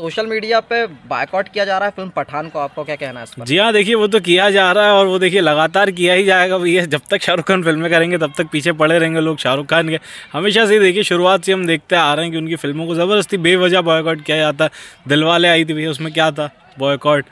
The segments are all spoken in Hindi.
सोशल मीडिया पे बायकॉट किया जा रहा है फिल्म पठान को आपको क्या कहना है जी हाँ देखिए वो तो किया जा रहा है और वो देखिए लगातार किया ही जाएगा भैया जब तक शाहरुख खान फिल्में करेंगे तब तक पीछे पड़े रहेंगे लोग शाहरुख खान के हमेशा से देखिए शुरुआत से हम देखते आ रहे हैं कि उनकी फिल्मों को ज़बरदस्ती बेवजह बायकॉट किया जाता है दिलवाले आई थी भैया उसमें क्या था बॉयकॉट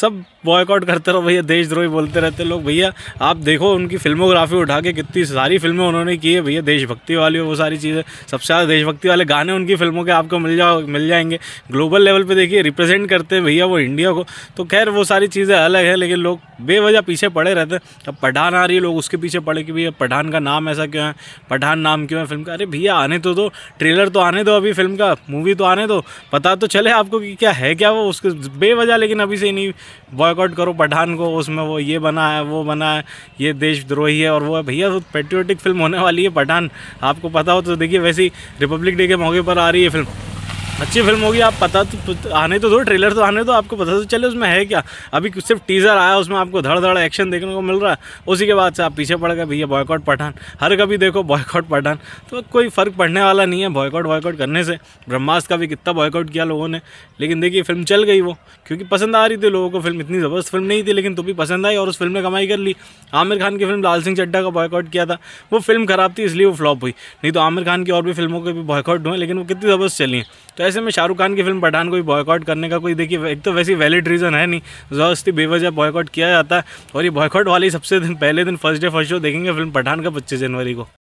सब बॉयकॉट करते रहो भैया देशद्रोही बोलते रहते लोग भैया आप देखो उनकी फिल्मोग्राफी उठा के कितनी सारी फिल्में उन्होंने की है भैया देशभक्ति वाली वो सारी चीज़ें सबसे ज़्यादा देशभक्ति वाले गाने उनकी फिल्मों के आपको मिल जाओ मिल जाएंगे ग्लोबल लेवल पर देखिए रिप्रेजेंट करते हैं भैया वो इंडिया को तो खैर वो सारी चीज़ें अलग है लेकिन लोग बेवजह पीछे पड़े रहते हैं अब पठान आ रही है लोग उसके पीछे पड़े कि भैया पठान का नाम ऐसा क्यों है पठान नाम क्यों है फिल्म का अरे भैया आने तो दो ट्रेलर तो आने दो अभी फिल्म का मूवी तो आने दो पता तो चले आपको कि क्या है क्या वो उसके बेवजह जाएगा लेकिन अभी से नहीं बॉयकॉट करो पठान को उसमें वो ये बना है वो बना है ये देशद्रोही है और वो भैया तो पेट्रियोटिक फिल्म होने वाली है पठान आपको पता हो तो देखिए वैसी रिपब्लिक डे के मौके पर आ रही है फिल्म अच्छी फिल्म होगी आप पता तो-, तो-, तो आने तो दो ट्रेलर तो आने तो आपको पता तो चले उसमें है क्या अभी सिर्फ टीज़र आया उसमें आपको धड़ धड़ एक्शन देखने को मिल रहा है उसी के बाद से आप पीछे पड़ गए भैया बॉयकॉट पठान हर कभी देखो बॉयकॉट पठान तो कोई फ़र्क पड़ने वाला नहीं है बॉयकॉट बॉयकॉट करने से ब्रह्मास्त का भी कितना बॉयकॉट किया लोगों ने लेकिन देखिए फिल्म चल गई वो क्योंकि पसंद आ रही थी लोगों को फिल्म इतनी ज़बरदस्त फिल्म नहीं थी लेकिन तो भी पसंद आई और उस फिल्म ने कमाई कर ली आमिर खान की फिल्म लाल सिंह चड्डा का बॉयकॉट किया था वो फिल्म ख़राब थी इसलिए वो फ्लॉप हुई नहीं तो आमिर खान की और भी फिल्मों के भी बॉयकॉट हुए लेकिन वो कितनी ज़बरदस्त चली हैं तो तो ऐसे में शाहरुख खान की फिल्म पठान को भी बॉयकॉट करने का कोई देखिए एक तो वैसी वैलिड रीज़न है नहीं ज़बरदस्ती बेवजह बॉयकॉट किया जाता है और ये बॉयकॉट वाली सबसे दिन पहले दिन फर्स्ट डे फर्स्ट शो देखेंगे फिल्म पठान का पच्चीस जनवरी को